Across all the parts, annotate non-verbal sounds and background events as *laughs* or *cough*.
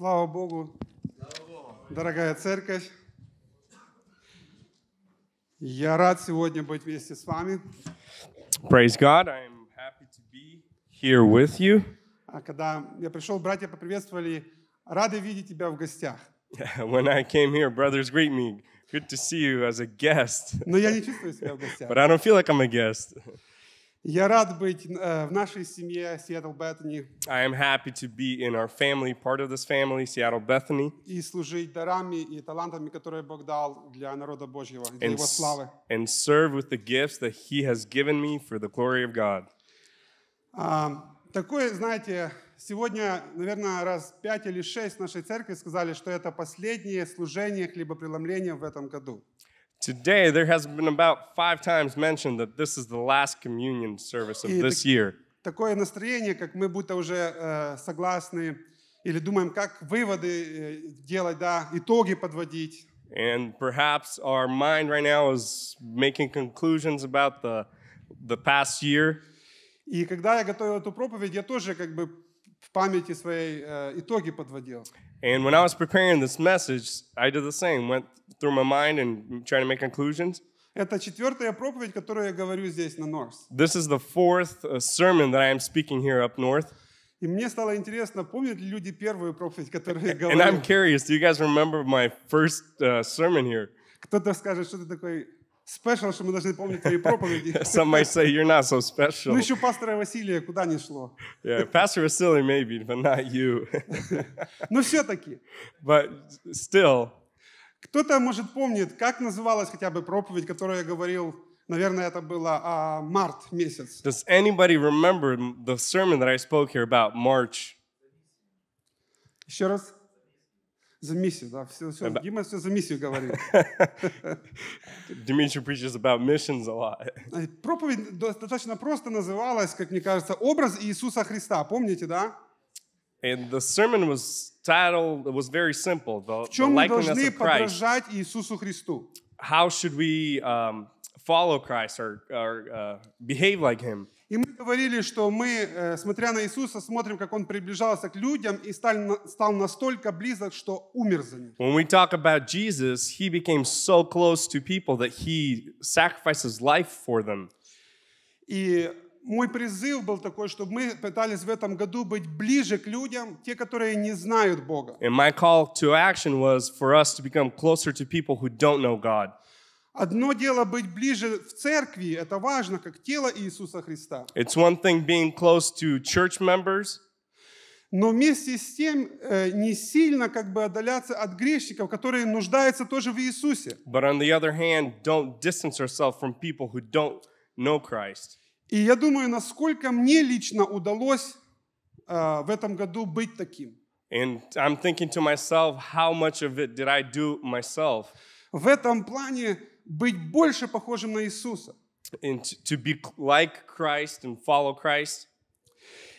Слава Богу. Дорогая церковь, я рад сегодня быть вместе с вами. Praise God, I am happy to be here with you. А когда я пришел, братья поприветствовали, рады видеть тебя в гостях. *laughs* When I came here, brothers greet me. Good to see you as a guest. Но я не чувствую себя в гостях. But I don't feel like I'm a guest. Я рад быть э, в нашей семье Seattle Bethany. I am happy to be in our family, part of this family, Seattle Bethany. И служить дарами и талантами, которые Бог дал для народа Божьего, для Его славы. And serve with the gifts that He has given me for the glory of God. А, такое, знаете, сегодня, наверное, раз пять или шесть нашей церкви сказали, что это последнее служение хлебопреломления в этом году. Today, there has been about five times mentioned that this is the last communion service of this year. Такое настроение, как мы будто уже э, согласны или думаем, как выводы э, делать, да, итоги подводить. And perhaps our mind right now is making conclusions about the, the past year. И когда я готовил эту проповедь, я тоже как бы памяти своей итоги подводил. And when I was preparing this message, I did the same, went through my mind and trying to make conclusions. Это четвертая проповедь, которую я говорю здесь на Норс. This is the fourth sermon that I am speaking here up north. И мне стало интересно, помнят ли люди первую проповедь, которую я говорил. And I'm curious, do you guys remember my first uh, sermon here? Кто-то скажет, что ты такой Спешл, что мы должны помнить твої проповіді. *laughs* Some might say you're not so special. Ну, еще пастора Василія куда не шло. Yeah, Pastor Vasily maybe, but not you. *laughs* Но все-таки. But still. Кто-то, может, помнит, как называлась хотя бы проповедь, которую я говорил Наверное, это было а, март месяц. Does anybody remember the sermon that I spoke here about March? Еще раз. За миссию, да. Все, все. About... Дима все за миссию говорит. Dimitri preaches about missions a lot. Проповедь достаточно просто называлась, как мне кажется, «Образ Иисуса Христа». Помните, да? And the sermon was titled, it was very simple, the, the likeness of Christ. How should we um, follow Christ or, or uh, behave like him? И мы говорили, что мы, э, смотря на Иисуса, смотрим, как он приближался к людям и стал, стал настолько близок, что умер за них. When we talk about Jesus, he became so close to people that he sacrificed his life for them. И мой призыв был такой, чтобы мы пытались в этом году быть ближе к людям, те, которые не знают Бога. And my call to action was for us to become closer to people who don't know God. Одно дело быть ближе в церкви, это важно, как тело Иисуса Христа. It's one thing being close to church members. Но вместе с тем э, не сильно как бы отдаляться от грешников, которые нуждаются тоже в Иисусе. But on the other hand, don't distance yourself from people who don't know Christ. И я думаю, насколько мне лично удалось uh, в этом году быть таким. And I'm thinking to myself, how much of it did I do myself? В этом плане быть больше похожим на Иисуса. And to be like Christ and follow Christ.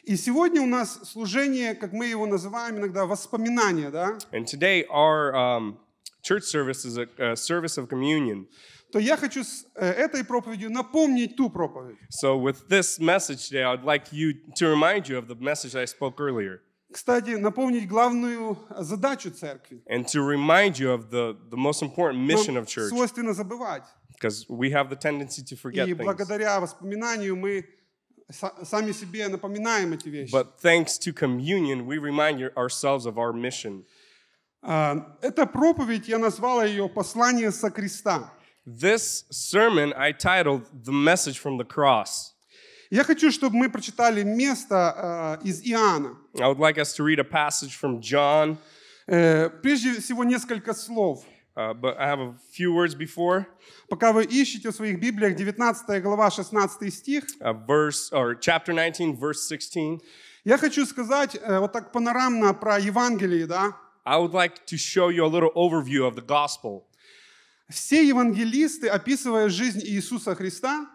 И сегодня у нас служение, как мы его называем иногда, воспоминания, да? And today our um, church service is a, a service of communion. То я хочу с этой проповедью напомнить ту проповедь. So with this message today, I'd like you to remind you of the message I spoke earlier. кстати, напомнить главную задачу церкви. And to remind you of the, the most important mission of church. Свойственно забывать. Because we have the tendency to forget И благодаря воспоминанию мы сами себе напоминаем эти вещи. But thanks to communion, we remind ourselves of our mission. Эта проповедь, я назвала ее «Послание со креста». This sermon I titled The Message from the Cross. Я хочу, чтобы мы прочитали место э, из Иоанна. I would like us to read a passage from John. Э, прежде всего несколько слов. Uh, but I have a few words before. Пока вы ищете в своих Библиях 19 глава 16 стих. Uh, verse, or chapter 19, verse 16. Я хочу сказать э, вот так панорамно про Евангелие, да? I would like to show you a little overview of the gospel. Все евангелисты, описывая жизнь Иисуса Христа,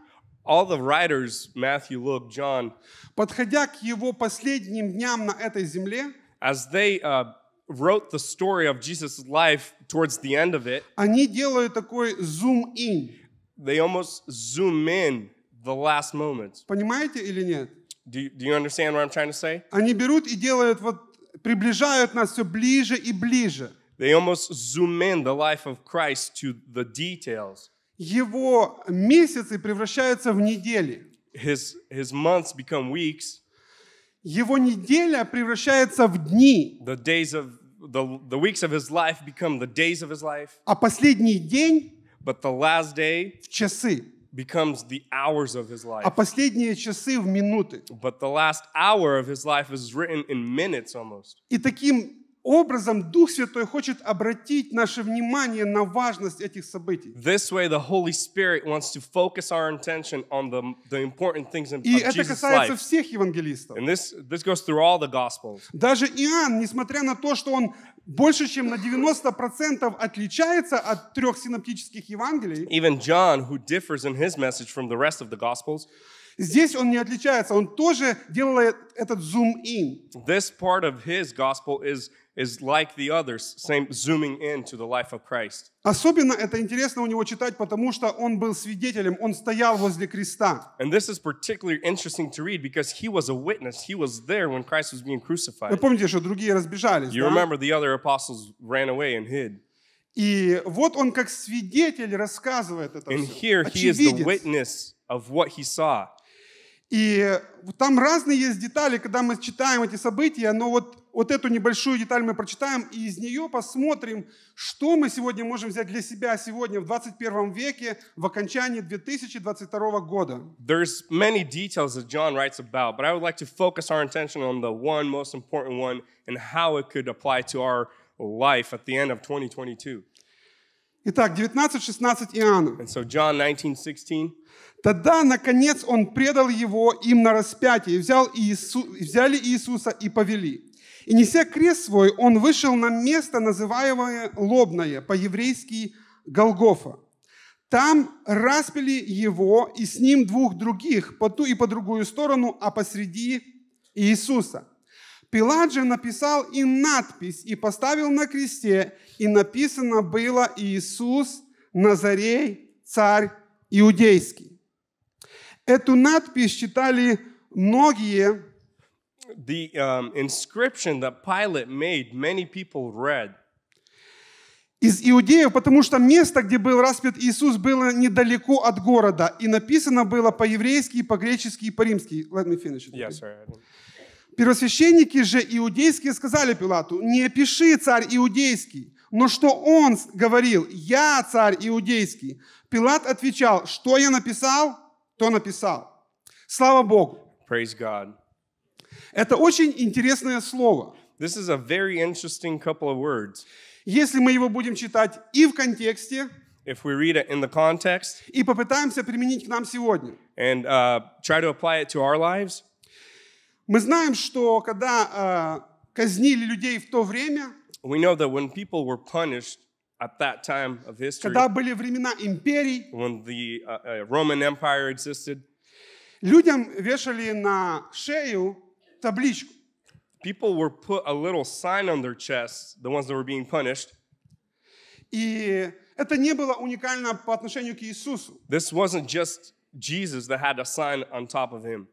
all the writers, Matthew, Luke, John, подходя к его последним дням на этой земле, as they uh, wrote the story of Jesus' life towards the end of it, они делают такой zoom in. They almost zoom in the last moments. Понимаете или нет? Do, do you understand what I'm trying to say? Они берут и делают вот приближают нас все ближе и ближе. They almost zoom in the life of Christ to the details. Его месяцы превращаются в недели. His, his months become weeks. Его неделя превращается в дни. The days of the, the weeks of his life become the days of his life. А последний день But the last day в часы. becomes the hours of his life. А последние часы в минуты. But the last hour of his life is written in minutes almost. И таким образом Дух Святой хочет обратить наше внимание на важность этих событий. This way the Holy Spirit wants to focus our attention on the, the important things in, И of это Jesus касается life. всех евангелистов. And this, this goes through all the Gospels. Даже Иоанн, несмотря на то, что он больше чем на 90% отличается от трех синоптических Евангелий, Even John, who differs in his message from the rest of the Gospels, Здесь он не отличается, он тоже делает этот зум-ин. This part of his gospel is is like the others, same zooming in to the life of Christ. Особенно это интересно у него читать, потому что он был свидетелем, он стоял возле креста. And this is particularly interesting to read because he was a witness. He was there when Christ was being crucified. Вы помните, что другие разбежались, You да? remember the other apostles ran away and hid. И вот он как свидетель рассказывает это And все. here he is the witness of what he saw. И там разные есть детали, когда мы читаем эти события, но вот, вот эту небольшую деталь мы прочитаем, и из нее посмотрим, что мы сегодня можем взять для себя сегодня в 21 веке, в окончании 2022 года. There's many details that John writes about, but I would like to focus our attention on the one most important one and how it could apply to our life at the end of 2022. Итак, 19:16 Иоанна. And so John 19:16 Тогда, наконец, он предал его им на распятие, взял Иису, взяли Иисуса и повели. И неся крест свой, он вышел на место, называемое Лобное, по-еврейски Голгофа. Там распили его и с ним двух других, по ту и по другую сторону, а посреди Иисуса. Пилат же написал и надпись, и поставил на кресте, и написано было «Иисус Назарей, царь иудейский». Эту надпись читали многие. The um, inscription that Pilate made, many people read. Из иудеев, потому что место, где был распят Иисус, было недалеко от города, и написано было по-еврейски, по-гречески и по-римски. Let me finish it. Yes, sir. I Первосвященники же иудейские сказали Пилату, не пиши царь иудейский, но что он говорил, я царь иудейский. Пилат отвечал, что я написал? Кто написал? Слава Богу. Praise God. Это очень интересное слово. This is a very interesting couple of words. Если мы его будем читать и в контексте, if we read it in the context, и попытаемся применить к нам сегодня, and uh, try to apply it to our lives, мы знаем, что когда uh, казнили людей в то время, we know that when people were punished at that time of history, когда были времена империй, when the uh, uh, Roman Empire existed, людям вешали на шею табличку. People were put a little sign on their chests, the ones that were being punished. И это не было уникально по отношению к Иисусу. This wasn't just Jesus that had a sign on top of him.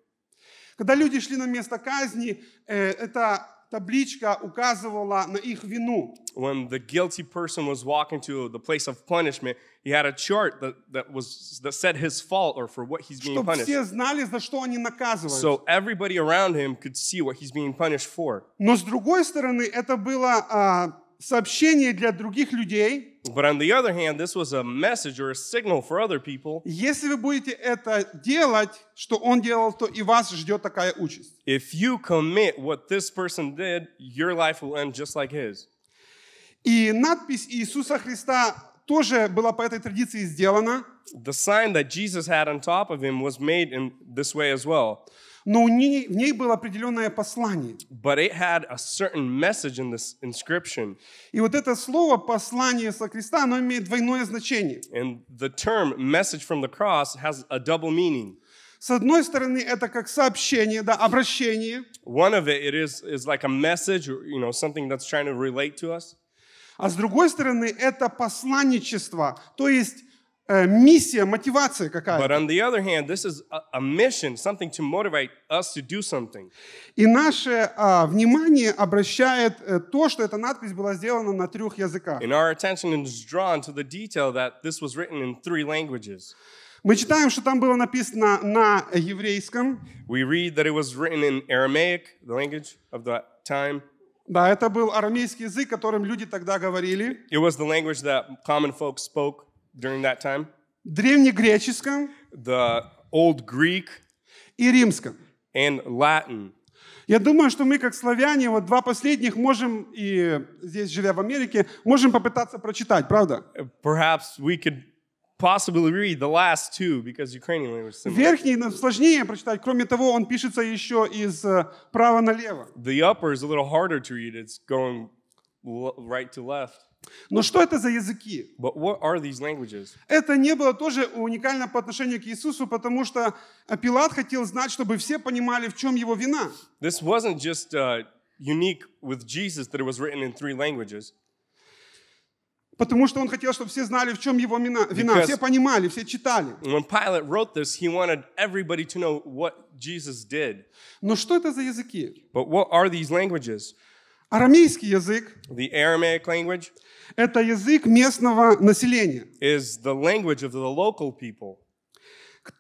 Когда люди шли на место казни, э, это табличка указывала на их вину. When the guilty person was walking to the place of punishment, he had a chart that, that was that said his fault or for what he's being Чтобы punished. все знали, за что они наказывают. So everybody around him could see what he's being punished for. Но с другой стороны, это было сообщение для других людей. But on the other hand, this was a message or a signal for other people. Если вы будете это делать, что он делал, то и вас ждет такая участь. If you commit what this person did, your life will end just like his. И надпись Иисуса Христа тоже была по этой традиции сделана. The sign that Jesus had on top of him was made in this way as well но у ней, в ней было определенное послание. But it had a certain message in this inscription. И вот это слово «послание со креста», оно имеет двойное значение. And the term message from the cross has a double meaning. С одной стороны, это как сообщение, да, обращение. One of it, it is, is like a message, you know, something that's trying to relate to us. А с другой стороны, это посланничество, то есть миссия, мотивация какая-то. But on the other hand, this is a, a mission, something to motivate us to do something. И наше а, внимание обращает э, то, что эта надпись была сделана на трех языках. And our attention is drawn to the detail that this was written in three languages. Мы читаем, что там было написано на еврейском. We read that it was written in Aramaic, the language of the time. Да, это был арамейский язык, которым люди тогда говорили. It was the language that common folks spoke during that time. Древнегреческом. The Old Greek. И римском. And Latin. Я думаю, что мы, как славяне, вот два последних можем, и здесь, живя в Америке, можем попытаться прочитать, правда? Perhaps we could possibly read the last two, because Ukrainian language is similar. Верхний нам сложнее прочитать. Кроме того, он пишется еще из э, права налево. The upper is a little harder to read. It's going right to left. Но что это за языки? But what are these languages? Это не было тоже уникально по отношению к Иисусу, потому что э, Пилат хотел знать, чтобы все понимали, в чем его вина. This wasn't just uh, unique with Jesus that it was written in three languages. Потому что он хотел, чтобы все знали, в чем его вина, вина. все понимали, все читали. When Pilate wrote this, he wanted everybody to know what Jesus did. Но что это за языки? But what are these languages? Арамейский язык the Aramaic language, это язык местного населения. Is the language of the local people.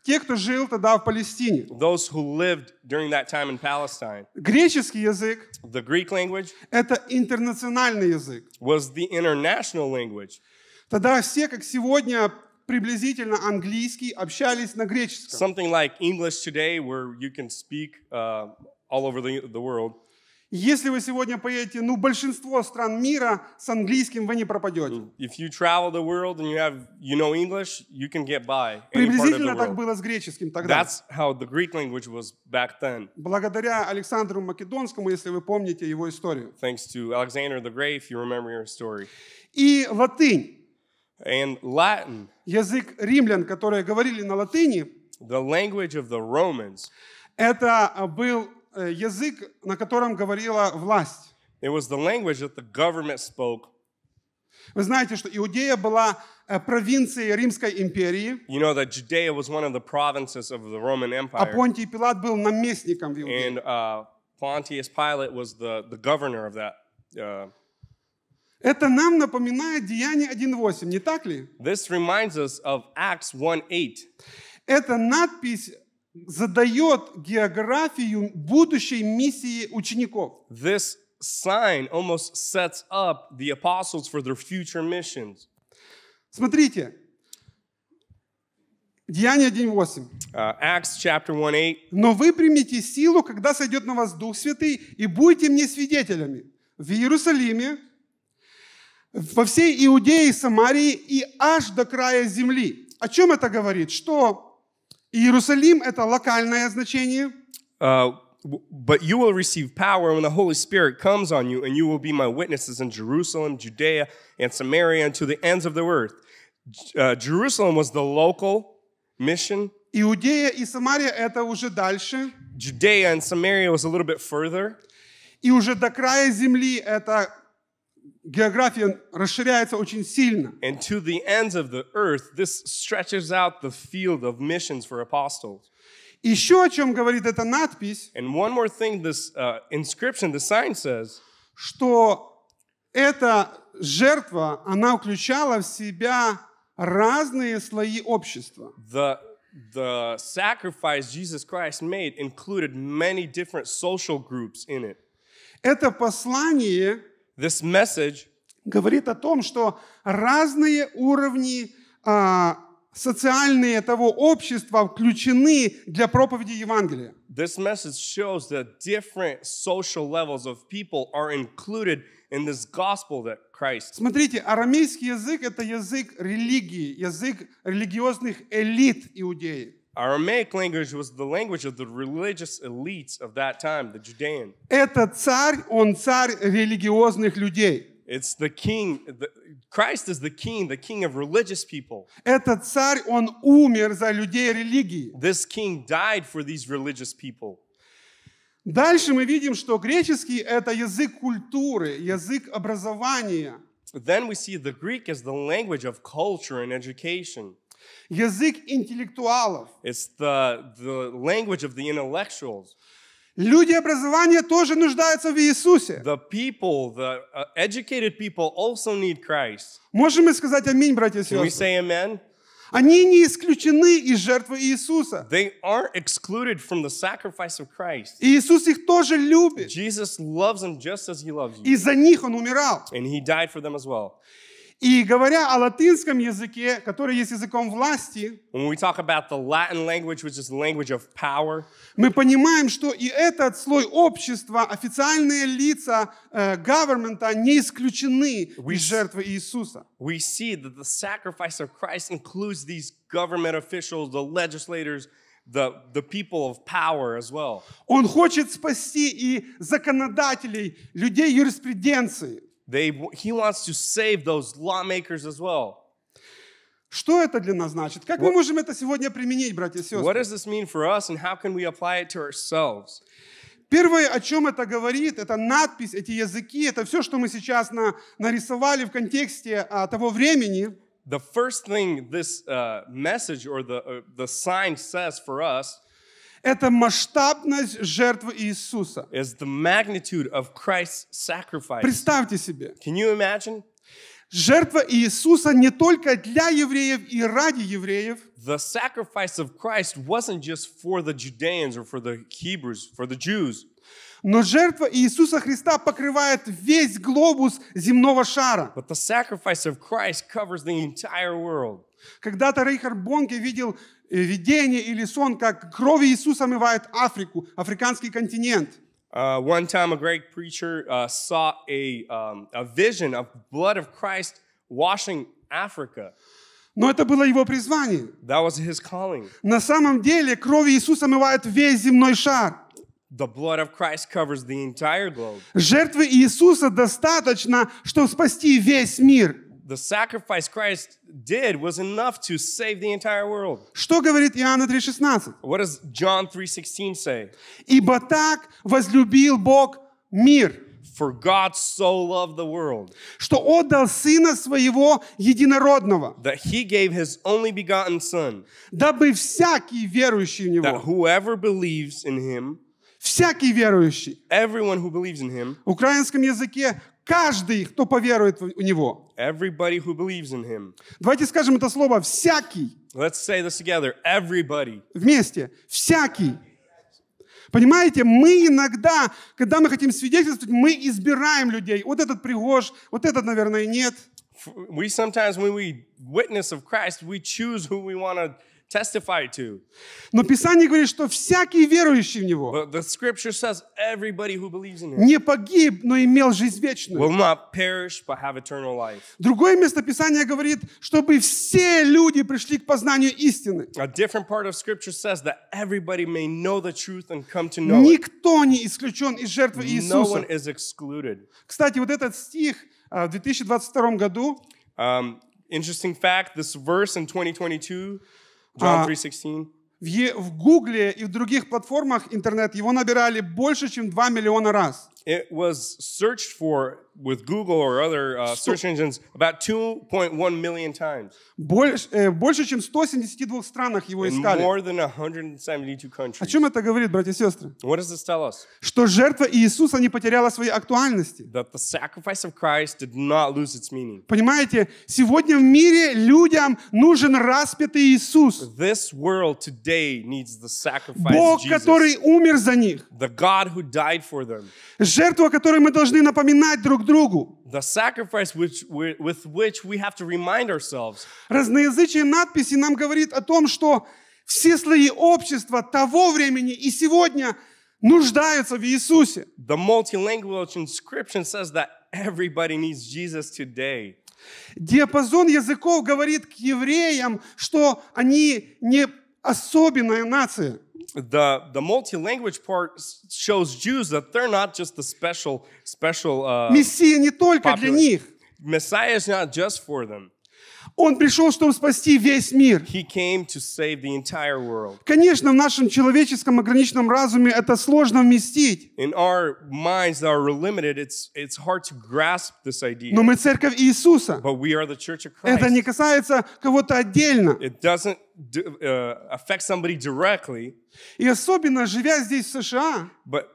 Те, кто жил тогда в Палестине. Those who lived during that time in Palestine. Греческий язык the Greek language, это интернациональный язык. Was the international language. Тогда все, как сегодня, приблизительно английский, общались на греческом. Something like English today, where you can speak uh, all over the, the world. Если вы сегодня поедете, ну, большинство стран мира с английским вы не пропадете. you know English, Приблизительно так было с греческим тогда. That's how the Greek language was back then. Благодаря Александру Македонскому, если вы помните его историю. Thanks to Alexander the Great, if you remember your story. И латынь. And Latin. Язык римлян, которые говорили на латыни. The language of the Romans. Это был язык, на котором говорила власть. It was the language that the government spoke. Вы знаете, что Иудея была провинцией Римской империи. You know that Judea was one of the provinces of the Roman Empire. А Понтий Пилат был наместником в Иудее. And uh, Pontius Pilate was the, the governor of that uh, это нам напоминает Деяние 1.8, не так ли? This reminds us of Acts 1.8. Это надпись задает географию будущей миссии учеников. This sign almost sets up the apostles for their future missions. Смотрите, Деяние 1.8. Uh, Acts chapter 1.8. «Но вы примите силу, когда сойдет на вас Дух Святый, и будете мне свидетелями в Иерусалиме, во всей Иудее и Самарии и аж до края земли». О чем это говорит? Что Иерусалим – это локальное значение. but you will receive power when the Holy Spirit comes on you, and you will be my witnesses in Jerusalem, Judea, and Samaria, and to the ends of the earth. Jerusalem was the local mission. Иудея и Самария – это уже дальше. Judea and Samaria was a little bit further. И уже до края земли – это география расширяется очень сильно. And to the ends of the earth, this stretches out the field of missions for apostles. Еще о чем говорит эта надпись. And one more thing, this uh, inscription, the sign says, что эта жертва, она включала в себя разные слои общества. The the sacrifice Jesus Christ made included many different social groups in it. Это послание this message говорит о том, что разные уровни а, социальные того общества включены для проповеди Евангелия. This message shows that different social levels of people are included in this gospel that Christ. Смотрите, арамейский язык это язык религии, язык религиозных элит иудеи. Aramaic language was the language of the religious elites of that time, the Judean. Это царь, он царь религиозных людей. It's the king, the, Christ is the king, the king of religious people. Этот царь, он умер за людей религии. This king died for these religious people. Дальше мы видим, что греческий – это язык культуры, язык образования. Then we see the Greek as the language of culture and education. Язык интеллектуалов. It's the, the language of the intellectuals. Люди образования тоже нуждаются в Иисусе. The people, the educated people also need Christ. Можем мы сказать аминь, братья и сестры? Can we say amen? Они не исключены из жертвы Иисуса. They aren't excluded from the sacrifice of Christ. И Иисус их тоже любит. Jesus loves them just as he loves you. И за них он умирал. And he died for them as well. И говоря о латинском языке, который есть языком власти, When we talk about the Latin language, which is the language of power, мы понимаем, что и этот слой общества, официальные лица government не исключены we, из жертвы Иисуса. We see that the sacrifice of Christ includes these government officials, the legislators, the, the people of power as well. Он хочет спасти и законодателей, людей юриспруденции. They, he wants to save those lawmakers as well. Что это для нас значит? Как what, мы можем это сегодня применить, братья и сестры? What does this mean for us and how can we apply it to ourselves? Первое, о чем это говорит, это надпись, эти языки, это все, что мы сейчас на, нарисовали в контексте а, того времени. The first thing this uh, message or the, uh, the sign says for us – это масштабность жертвы Иисуса. Is the magnitude of Christ's sacrifice. Представьте себе. Can you imagine? Жертва Иисуса не только для евреев и ради евреев. The sacrifice of Christ wasn't just for the Judeans or for the Hebrews, for the Jews. Но жертва Иисуса Христа покрывает весь глобус земного шара. But the sacrifice of Christ covers the entire world. Когда-то Рейхард Бонке видел э, видение или сон, как кровь Иисуса омывает Африку, африканский континент. Uh, one time a great preacher uh, saw a, um, a vision of blood of Christ washing Africa. Но это было его призвание. That was his calling. На самом деле кровь Иисуса омывает весь земной шар. The blood of Christ covers the entire globe. Жертвы Иисуса достаточно, чтобы спасти весь мир. The sacrifice Christ did was enough to save the entire world. Что говорит Иоанна 3:16? What does John 3:16 say? Ибо так возлюбил Бог мир. For God so loved the world, что отдал Сына Своего Единородного, that he gave his only begotten son, дабы всякий верующий в Него, that whoever believes in him, Всякий верующий. Everyone who believes in him. В украинском языке каждый, кто поверует в него. Everybody who believes in him. Давайте скажем это слово «всякий». Let's say this together. Everybody. Вместе. «Всякий». Понимаете, мы иногда, когда мы хотим свидетельствовать, мы избираем людей. Вот этот пригож, вот этот, наверное, нет. We sometimes, when we witness of Christ, we choose who we want to testify to. Но Писание говорит, что всякий верующий в Него But the scripture says everybody who believes in him не погиб, но имел жизнь вечную. will not perish but have eternal life. Другое место Писания говорит, чтобы все люди пришли к познанию истины. A different part of scripture says that everybody may know the truth and come to know it. Никто не исключен из жертвы Иисуса. No one is excluded. Кстати, вот этот стих в 2022 году um, Interesting fact, this verse in 2022 John 3.16. А, в, в Гугле и в других платформах интернет его набирали больше, чем 2 миллиона раз. It was searched for with Google or other uh, search engines about 2.1 million times. Больше, э, больше, чем в 172 странах его искали. In more than 172 countries. О чем это говорит, братья и сестры? What does this tell us? Что жертва Иисуса не потеряла своей актуальности. That the sacrifice of Christ did not lose its meaning. Понимаете, сегодня в мире людям нужен распятый Иисус. This world today needs the sacrifice Бог, Jesus. который умер за них. The God who died for them. Жертва, которой мы должны напоминать друг другу другу. The sacrifice which, with which we have to remind ourselves. Разноязычие надписи нам говорит о том, что все слои общества того времени и сегодня нуждаются в Иисусе. The multilingual inscription says that everybody needs Jesus today. Диапазон языков говорит к евреям, что они не особенная нация. the, the multi-language part shows Jews that they're not just the special, special uh, popular. Messiah is not just for them. Он пришел, чтобы спасти весь мир. He came to save the entire world. Конечно, в нашем человеческом ограниченном разуме это сложно вместить. In our minds that are limited, it's, it's hard to grasp this idea. Но мы церковь Иисуса. But we are the church of Christ. Это не касается кого-то отдельно. It doesn't uh, affect somebody directly. И особенно, живя здесь, в США. But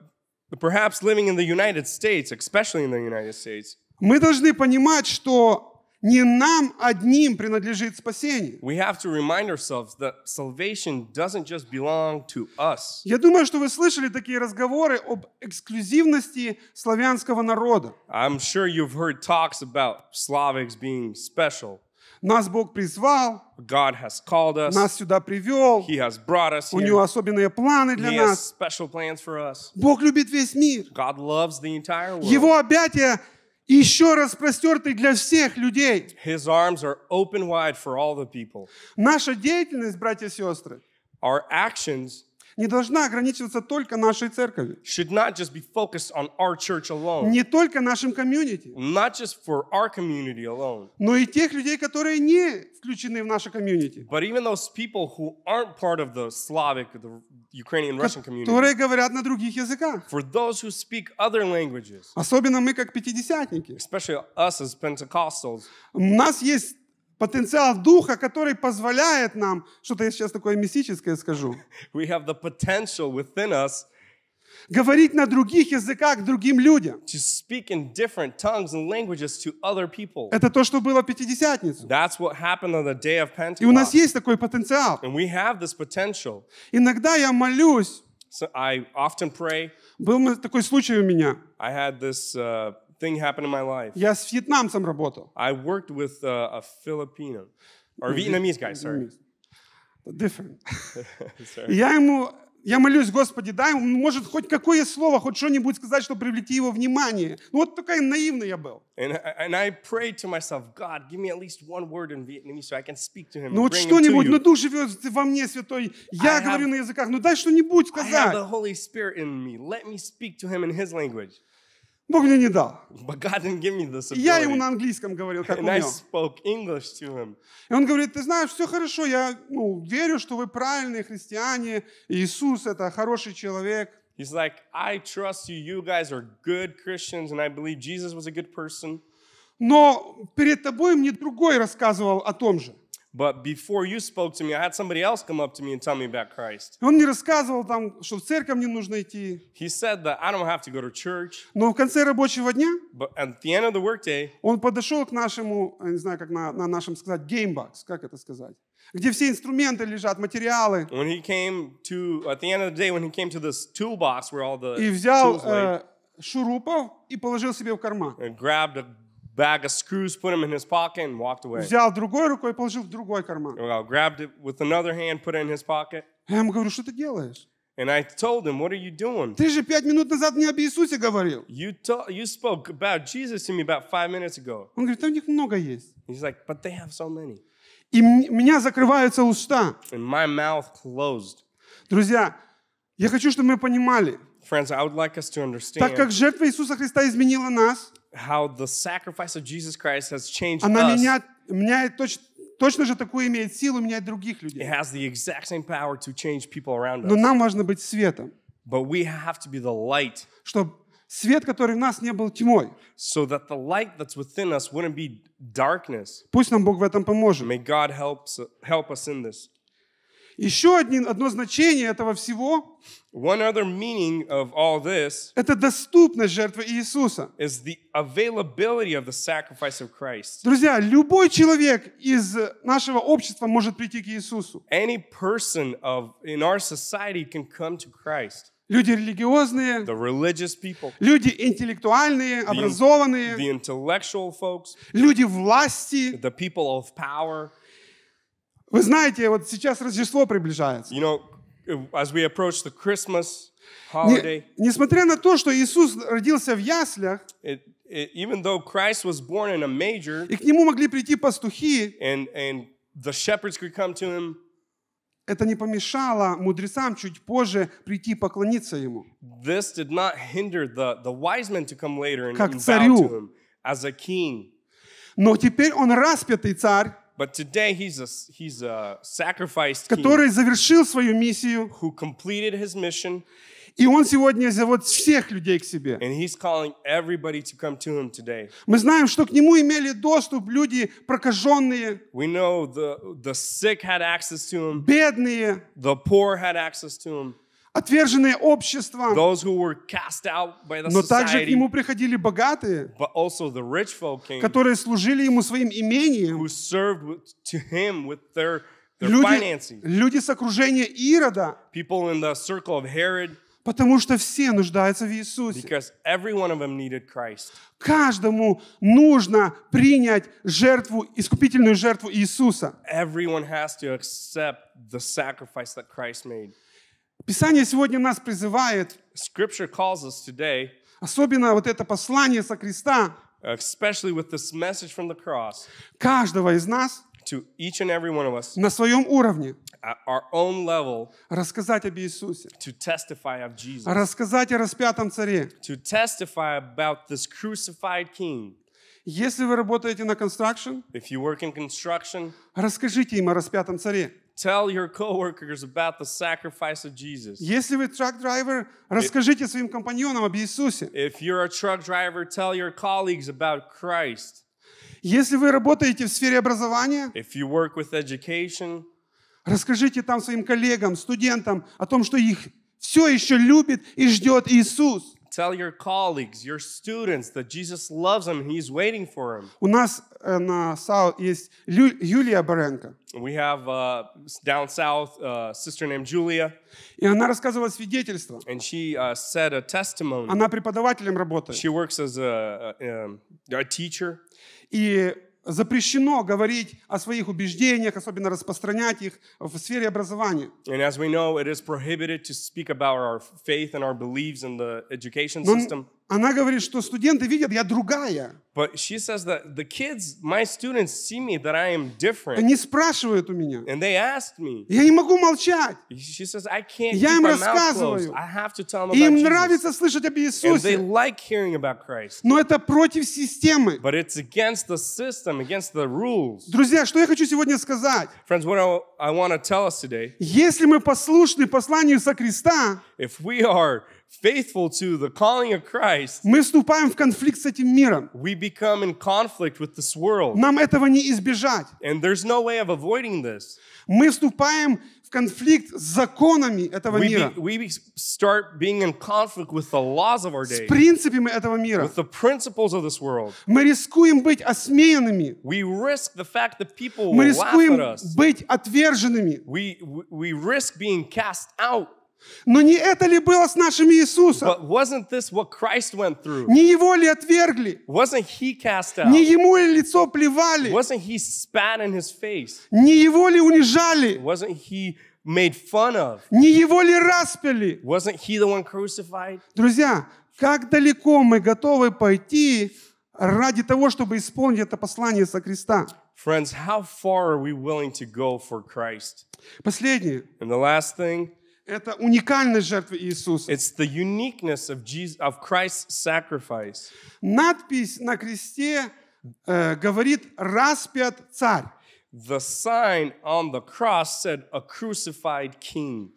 perhaps living in the United States, especially in the United States. Мы должны понимать, что не нам одним принадлежит спасение. We have to remind ourselves that salvation doesn't just belong to us. Я думаю, что вы слышали такие разговоры об эксклюзивности славянского народа. I'm sure you've heard talks about Slavics being special. Нас Бог призвал. God has called us. Нас сюда привел. He has brought us here. У него особенные планы для He нас. Has special plans for us. Бог любит весь мир. God loves the entire world. Его объятия еще распростертый для всех людей. His arms are open wide for all the people. Наша деятельность, братья и сестры, our actions не должна ограничиваться только нашей церковью. Should not just be focused on our church alone. Не только нашим комьюнити. Not just for our community alone. Но и тех людей, которые не включены в наше комьюнити. But even those people who aren't part of the Slavic, the Ukrainian, Russian community. Которые говорят на других языках. For those who speak other languages. Особенно мы как пятидесятники. Especially us as Pentecostals. У нас есть потенциал Духа, который позволяет нам, что-то я сейчас такое мистическое скажу. We have the potential within us говорить на других языках другим людям. To speak in different tongues and languages to other people. Это то, что было в Пятидесятницу. That's what happened on the day of Pentecost. И у нас есть такой потенциал. And we have this potential. Иногда я молюсь. So I often pray. Был такой случай у меня. I had this uh, thing happened in my life. Я с вьетнамцем работал. I worked with a, a Filipino, or Vietnamese guy, sorry. Different. sorry. Я ему я молюсь, Господи, дай, может, хоть какое слово, хоть что-нибудь сказать, что привлеки его внимание. Ну, вот такой наивный я был. Ну, вот что-нибудь, ну, Дух живет во мне, Святой, я I говорю have, на языках, ну, дай что-нибудь сказать. Бог мне не дал. But God didn't give me this Я ему на английском говорил, как And I spoke English to him. И он говорит, ты знаешь, все хорошо, я ну, верю, что вы правильные христиане, Иисус – это хороший человек. He's like, I trust you, you guys are good Christians, and I believe Jesus was a good person. Но перед тобой мне другой рассказывал о том же. But before you spoke to me, I had somebody else come up to me and tell me about Christ. Он мне рассказывал там, что в церковь не нужно идти. He said that I don't have to go to church. Но в конце рабочего дня but at the end of the workday, он подошел к нашему, не знаю, как на, на нашем сказать, геймбокс, как это сказать? где все инструменты лежат, материалы. When he came to, at the end of the day, when he came to this toolbox where all the и взял tools lay, э, шурупов и положил себе в карман. And grabbed a bag of screws, put them in his pocket, and walked away. Взял другой рукой, положил в другой карман. I grabbed it with another hand, put it in his pocket. Я ему говорю, что ты делаешь? And I told him, what are you doing? Ты же пять минут назад мне об Иисусе говорил. You, to- you spoke about Jesus to me about five minutes ago. Он говорит, там у них много есть. He's like, but they have so many. И м- меня закрываются уста. And my mouth closed. Друзья, я хочу, чтобы мы понимали, Friends, I would like us to understand, так как жертва Иисуса Христа изменила нас, how the sacrifice of Jesus Christ has changed Она us. меняет, меняет точно Точно же такую имеет силу менять других людей. It has the exact same power to change people around us. Но нам важно быть светом. But we have to be the light. Чтобы свет, который в нас, не был тьмой. So that the light that's within us wouldn't be darkness. Пусть нам Бог в этом поможет. May God help, help us in this. Еще один, одно значение этого всего One other meaning of all this это доступность жертвы Иисуса. Is the availability of the sacrifice of Christ. Друзья, любой человек из нашего общества может прийти к Иисусу. Any person of, in our society can come to Christ. Люди религиозные, the religious people, люди интеллектуальные, образованные, the intellectual folks, люди власти, the people of power, вы знаете, вот сейчас Рождество приближается. You know, as we approach the Christmas holiday, не, несмотря на то, что Иисус родился в яслях, it, it, even though Christ was born in a major, и к нему могли прийти пастухи, and, and the shepherds could come to him, это не помешало мудрецам чуть позже прийти поклониться ему. This did not hinder the, the wise men to come later and как bow царю. to him as a king. Но теперь он распятый царь. But today he's a, he's a sacrificed king, завершил свою миссию. Who completed his mission. И он сегодня зовет всех людей к себе. And he's calling everybody to come to him today. Мы знаем, что к нему имели доступ люди прокаженные. We know the, the sick had access to him. Бедные. The poor had access to him. отверженные обществом. Those who were cast out by the Но также к нему приходили богатые, but also the rich folk came, которые служили ему своим имением. Who served with, to him with their, their люди, finances. люди с окружения Ирода. People in the circle of Herod. Потому что все нуждаются в Иисусе. Because every one of them needed Christ. Каждому нужно принять жертву, искупительную жертву Иисуса. Everyone has to accept the sacrifice that Christ made. Писание сегодня нас призывает, Scripture calls us today, особенно вот это послание со креста, especially with this message from the cross, каждого из нас to each and every one of us, на своем уровне, at our own level, рассказать об Иисусе, to testify of Jesus, рассказать о распятом царе, to testify about this crucified King. Если вы работаете на construction, If you work in construction, расскажите им о распятом царе. Tell your coworkers about the sacrifice of Jesus. Если вы трак-драйвер, расскажите своим компаньонам об Иисусе. If you're a truck driver, tell your colleagues about Christ. Если вы работаете в сфере образования, If you work with education, расскажите там своим коллегам, студентам о том, что их все еще любит и ждет Иисус. Tell your colleagues, your students that Jesus loves them, and he's waiting for them. У нас э, на сау есть Юлия Баренко. We have uh, down south a uh, sister named Julia, И она рассказывала свидетельство. and she uh, said a testimony. Она преподавателем работает. She works as a, a, um, a teacher, И запрещено говорить о своих убеждениях, особенно распространять их в сфере образования. And as we know, it is prohibited to speak about our faith and our beliefs in the education system. Она говорит, что студенты видят, я другая. But she says that the kids, my students, see me that I am different. Они спрашивают у меня. And they asked me. Я не могу молчать. She says I can't. Я им рассказываю. I have to tell them about им Jesus. нравится слышать об Иисусе. And they like hearing about Christ. Но это против системы. But it's against the system, against the rules. Друзья, что я хочу сегодня сказать? Friends, what I, want to tell us today. Если мы послушны посланию со креста, if we are faithful to the calling of Christ, мы вступаем в конфликт с этим миром. we become in conflict with this world. Нам этого не избежать. And there's no way of avoiding this. Мы вступаем в конфликт с законами этого We, be- we be- start being in conflict with the laws of our с day, принципами этого мира. with the principles of this world. Мы рискуем быть осмеянными. We risk the fact that people will laugh at рискуем быть отверженными. We, we- we risk being cast out. Но не это ли было с нашим Иисусом? But wasn't this what Christ went through? Не его ли отвергли? Wasn't he cast out? Не ему ли лицо плевали? Wasn't he spat in his face? Не его ли унижали? Wasn't he made fun of? Не его ли распяли? Wasn't he the one crucified? Друзья, как далеко мы готовы пойти ради того, чтобы исполнить это послание со креста? Friends, how far are we willing to go for Christ? Последнее. And the last thing – это уникальность жертвы Иисуса. It's the uniqueness of, Jesus, of Christ's sacrifice. Надпись на кресте э, говорит «распят царь». The sign on the cross said a crucified king.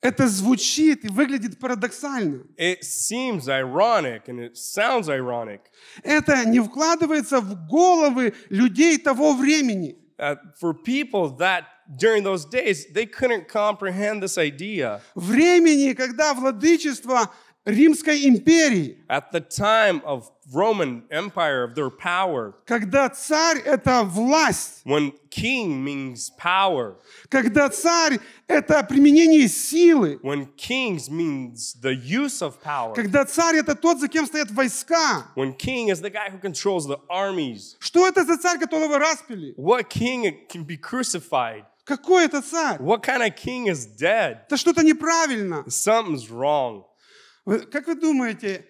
Это звучит и выглядит парадоксально. It seems ironic and it sounds ironic. Это не вкладывается в головы людей того времени. Uh, for people that during those days, they couldn't comprehend this idea. Времени, когда владычество Римской империи. At the time of Roman Empire of their power. Когда царь это власть. When king means power. Когда царь это применение силы. When kings means the use of power. Когда царь это тот, за кем стоят войска. When king is the guy who controls the armies. Что это за царь, которого распили? What king can be crucified? Какой это царь? What kind of king is dead? Это что-то неправильно. Something's wrong. Как вы думаете,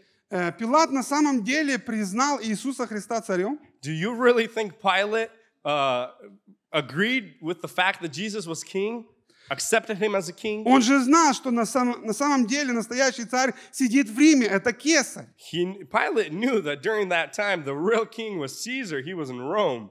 Пилат на самом деле признал Иисуса Христа царем? Do you really think Pilate uh, agreed with the fact that Jesus was king? Accepted him as a king? Он же знал, что на, сам, на самом деле настоящий царь сидит в Риме, это Кесарь. He, Pilate knew that during that time the real king was Caesar, he was in Rome.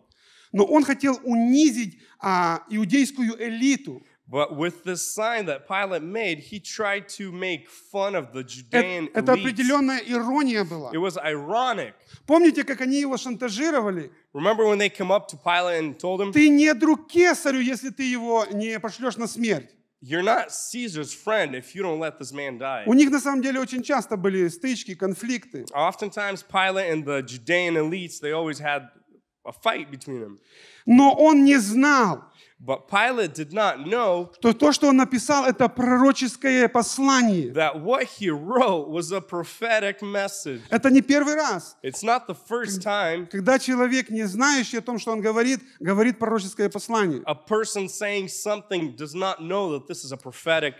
Но он хотел унизить а, иудейскую элиту. But with this sign that Pilate made, he tried to make fun of the Judean elites. Это определенная ирония была. It was ironic. Помните, как они его шантажировали? Remember when they came up to Pilate and told him, Ты не друг кесарю, если ты его не пошлешь на смерть. You're not Caesar's friend if you don't let this man die. У них на самом деле очень часто были стычки, конфликты. Oftentimes Pilate and the Judean elites, they always had a fight between them. Но он не знал, But Pilate did not know что то, что он написал, это пророческое послание. That what he wrote was a prophetic message. Это не первый раз. It's not the first time когда человек, не знающий о том, что он говорит, говорит пророческое послание. A person saying something does not know that this is a prophetic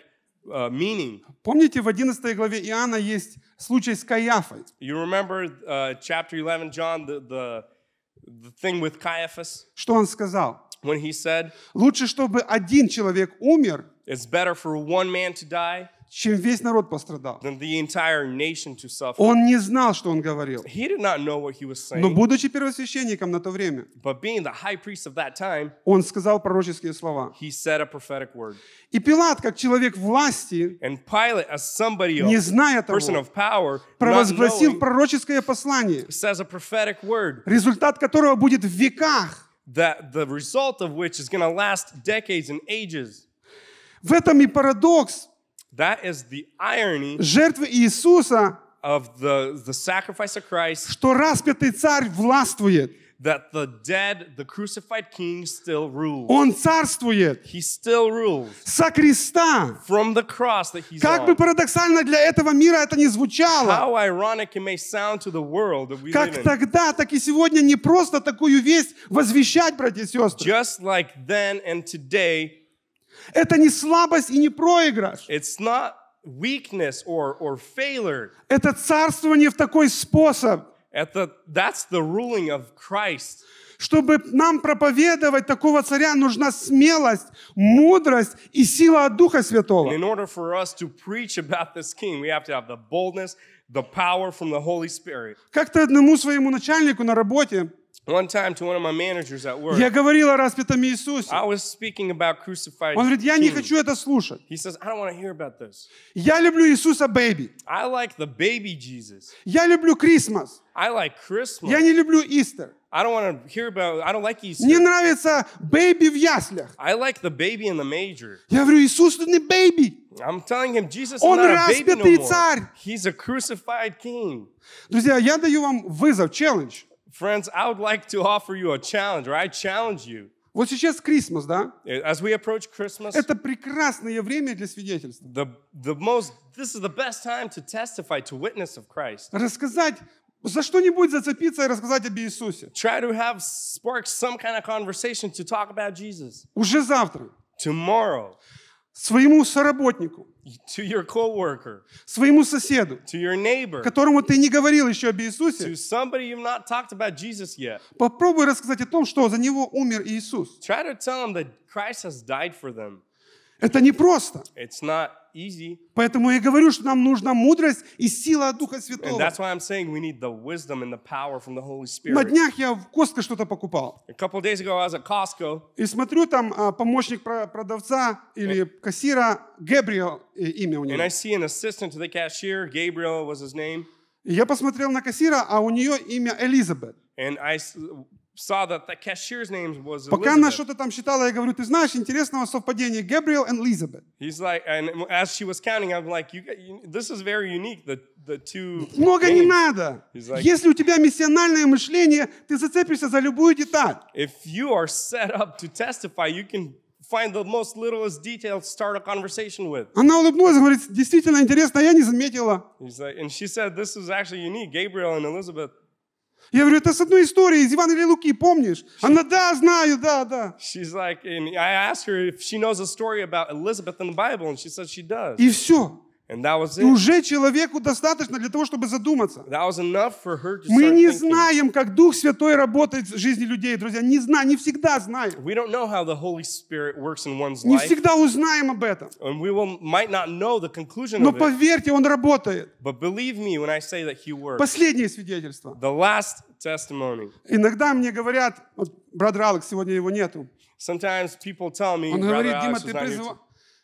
uh, meaning. Помните, в 11 главе Иоанна есть случай с Каяфой. You remember uh, chapter 11, John, the, the the thing with Caiaphas, что он сказал? When he said, лучше, чтобы один человек умер, it's better for one man to die, чем весь народ пострадал. Than the entire nation to suffer. Он не знал, что он говорил. He did not know what he was saying. Но будучи первосвященником на то время, But being the high priest of that time, он сказал пророческие слова. He said a prophetic word. И Пилат, как человек власти, And Pilate, as somebody of, не зная того, person of power, провозгласил пророческое послание, says a prophetic word, результат которого будет в веках. That the result of which is going to last decades and ages. В этом и парадокс That is the irony жертвы Иисуса, of the, the sacrifice of Christ, что распятый царь властвует. That the dead, the crucified king still rules. Он царствует. He still rules. Со креста. From the cross that he's как on. бы парадоксально для этого мира это не звучало. How ironic it may sound to the world that we как live in. тогда, так и сегодня не просто такую весть возвещать, братья и сестры. Just like then and today, это не слабость и не проигрыш. It's not weakness or, or failure. Это царствование в такой способ. Это, that's the ruling of Christ. Чтобы нам проповедовать такого царя, нужна смелость, мудрость и сила от Духа Святого. In order for us to preach about this king, we have to have the boldness, the power from the Holy Spirit. Как-то одному своему начальнику на работе One time to one of my managers at work, я говорил о распятом Иисусе. I was speaking about crucified Он говорит, я не хочу это слушать. He says, I don't want to hear about this. Я люблю Иисуса бэйби. I like the baby Jesus. Я люблю Крисмас. I like Christmas. Я не люблю Истер. I don't want to hear about, I don't like Easter. Мне нравится бэйби в яслях. I like the baby in the major. Я говорю, Иисус не бэйби. I'm telling him, Jesus is Он not a baby no more. царь. He's a crucified king. Друзья, я даю вам вызов, челлендж. Friends, I would like to offer you a challenge, or I challenge you. Вот сейчас Крисмас, да? Э, as we approach Christmas, это прекрасное время для свидетельства. The, the most, this is the best time to testify, to witness of Christ. Рассказать за что-нибудь зацепиться и рассказать об Иисусе. Try to have spark some kind of conversation to talk about Jesus. Уже завтра. Tomorrow. своему соработнику, to your coworker, своему соседу, to your neighbor, которому ты не говорил еще об Иисусе, to somebody you've not talked about Jesus yet. попробуй рассказать о том, что за него умер Иисус. Try to tell them that Christ has died for them. Это непросто. It's not easy. Поэтому я говорю, что нам нужна мудрость и сила от Духа Святого. На днях я в Costco что-то покупал. A couple days ago, I was at Costco. И смотрю, там а, помощник продавца или кассира Габриэл э, имя у него. And I see an assistant to the cashier, Gabriel was his name. я посмотрел на кассира, а у нее имя Элизабет. And I saw that the cashier's name was Пока она что-то там считала, я говорю, ты знаешь, интересного совпадения, Gabriel and Elizabeth. He's like, and as she was counting, I'm like, you, you, this is very unique, the, the two Много names. не надо. Like, Если у тебя миссиональное мышление, ты зацепишься за любую деталь. If you are set up to testify, you can find the most littlest detail to start a conversation with. Она улыбнулась, говорит, действительно интересно, я не заметила. He's like, and she said, this is actually unique, Gabriel and Elizabeth. Я говорю, это с одной истории из или Луки, помнишь? Она, да, знаю, да, да. She's like, and I asked her if she knows a story about Elizabeth in the Bible, and she said she does. И все. И уже человеку достаточно для того, чтобы задуматься. Мы не знаем, как Дух Святой работает в жизни людей, друзья. Не знаем, не всегда знаем. Не всегда узнаем об этом. Но поверьте, Он работает. Последнее свидетельство. Иногда мне говорят, вот, брат Алекс, сегодня его нету. Sometimes people tell me, Он говорит, Дима, ты призывал...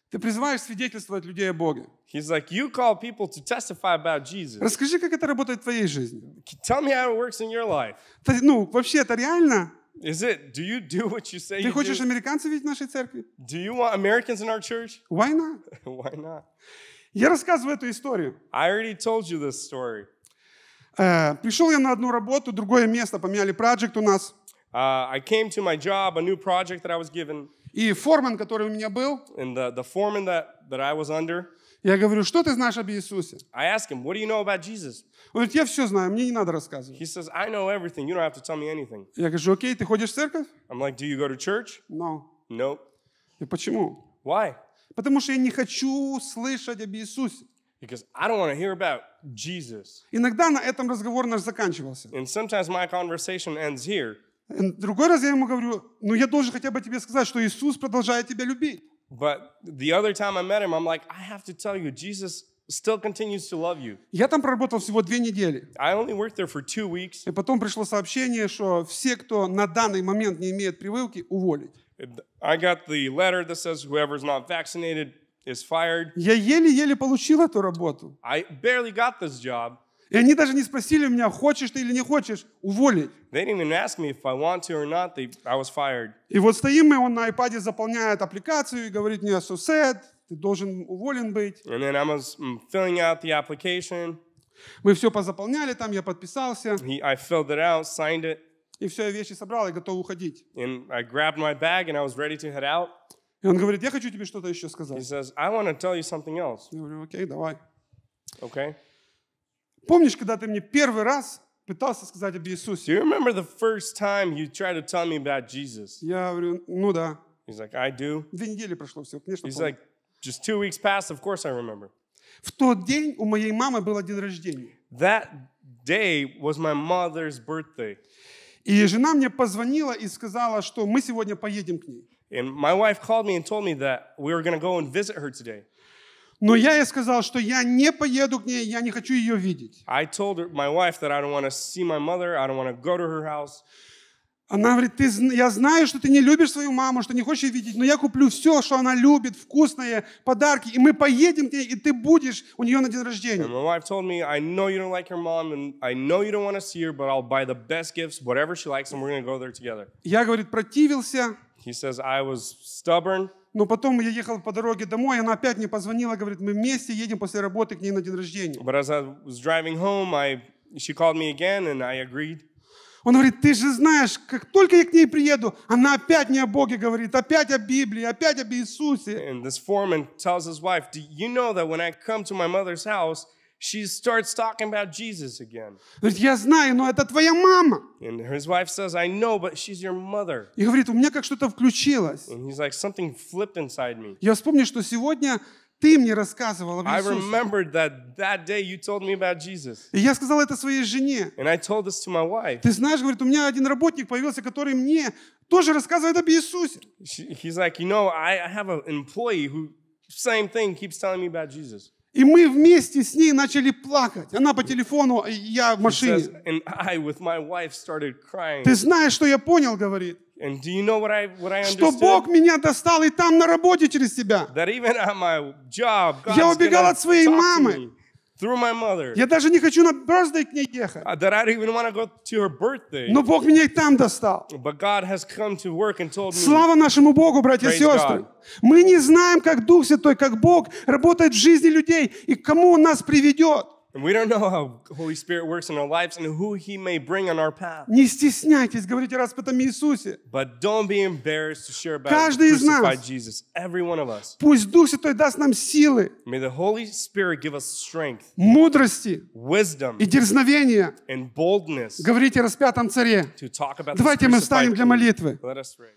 Ты призываешь свидетельствовать людей о Боге. He's like, you call people to testify about Jesus. Расскажи, как это работает в твоей жизни. Tell me how it works in your life. ну, вообще, это реально? Is it? Do you do what you say Ты хочешь американцев видеть в нашей церкви? Do you want Americans in our church? *laughs* Why not? *laughs* Why not? Я рассказываю эту историю. I already told you this story. Uh, пришел я на одну работу, другое место, поменяли проект у нас. Uh, I came to my job, a new project that I was given. И форман, который у меня был, and the, the foreman that, that I was under, я говорю, что ты знаешь об Иисусе? I asked him, what do you know about Jesus? Он говорит, я все знаю, мне не надо рассказывать. He says, I know everything, you don't have to tell me anything. Я говорю, окей, ты ходишь в церковь? I'm like, do you go to church? No. Nope. И почему? Why? Потому что я не хочу слышать об Иисусе. Because I don't want to hear about Jesus. Иногда на этом разговор наш заканчивался. And sometimes my conversation ends here. Другой раз я ему говорю, ну я должен хотя бы тебе сказать, что Иисус продолжает тебя любить. Я там проработал всего две недели. I only worked there for two weeks. И потом пришло сообщение, что все, кто на данный момент не имеет прививки, уволить. Я еле-еле получил эту работу. I barely got this job. И они даже не спросили меня, хочешь ты или не хочешь, уволить. И вот стоим мы, он на iPad заполняет аппликацию и говорит мне, so sad, ты должен уволен быть. And mm, Мы все позаполняли там, я подписался. He, I filled it out, signed it. И все, я вещи собрал, я готов уходить. And I grabbed my bag and I was ready to head out. И он говорит, я хочу тебе что-то еще сказать. He says, I want to tell you something else. Я говорю, окей, давай. Okay. Помнишь, когда ты мне первый раз пытался сказать об Иисусе? You remember the first time you tried to tell me about Jesus? Я говорю, ну да. He's like, I do. Две недели прошло всего, конечно, He's like, just two weeks passed, of course I remember. В тот день у моей мамы был день рождения. That day was my mother's birthday. И жена мне позвонила и сказала, что мы сегодня поедем к ней. And my wife called me and told me that we were going to go and visit her today. Но я ей сказал, что я не поеду к ней, я не хочу ее видеть. I told her, my wife that I don't want to see my mother, I don't want to go to her house. Она говорит, ты, я знаю, что ты не любишь свою маму, что не хочешь ее видеть, но я куплю все, что она любит, вкусные подарки, и мы поедем к ней, и ты будешь у нее на день рождения. And my wife told me, I know you don't like your mom, and I know you don't want to see her, but I'll buy the best gifts, whatever she likes, and we're going to go there together. Я, говорит, противился. He says, I was stubborn. Но потом я ехал по дороге домой, и она опять мне позвонила, говорит, мы вместе едем после работы к ней на день рождения. But as I was driving home, I, she called me again, and I Он говорит, ты же знаешь, как только я к ней приеду, она опять мне о Боге говорит, опять о Библии, опять об Иисусе. And this foreman tells his wife, do you know that when I come to my mother's house, she starts talking about Jesus again. Говорит, я знаю, но это твоя мама. And his wife says, I know, but she's your mother. И говорит, у меня как что-то включилось. And he's like, something flipped inside me. Я вспомнил, что сегодня ты мне рассказывал об Иисусе. I remembered that that day you told me about Jesus. И я сказал это своей жене. And I told this to my wife. Ты знаешь, говорит, у меня один работник появился, который мне тоже рассказывает об Иисусе. He's like, you know, I have an employee who same thing keeps telling me about Jesus. И мы вместе с ней начали плакать. Она по телефону, а я в машине. Ты знаешь, что я понял, говорит. you know what I, what I что Бог меня достал и там на работе через тебя. Job, я убегал от своей мамы through my mother. Я даже не хочу на birthday к ней ехать. Uh, that I go to her birthday. Но Бог меня и там достал. But God has come to work and told me. Слава нашему Богу, братья и сестры. God. Мы не знаем, как Дух Святой, как Бог работает в жизни людей и к кому Он нас приведет. We don't know how Holy Spirit works in our lives and who He may bring on our path. Не стесняйтесь говорить о распятом Иисусе. But don't be embarrassed to share about Каждый из нас. Jesus. Every one of us. Пусть Дух Святой даст нам силы. May the Holy Spirit give us strength. Мудрости. Wisdom. И дерзновения. And boldness. Говорить о распятом царе. To talk about Давайте мы встанем для молитвы. Let us pray.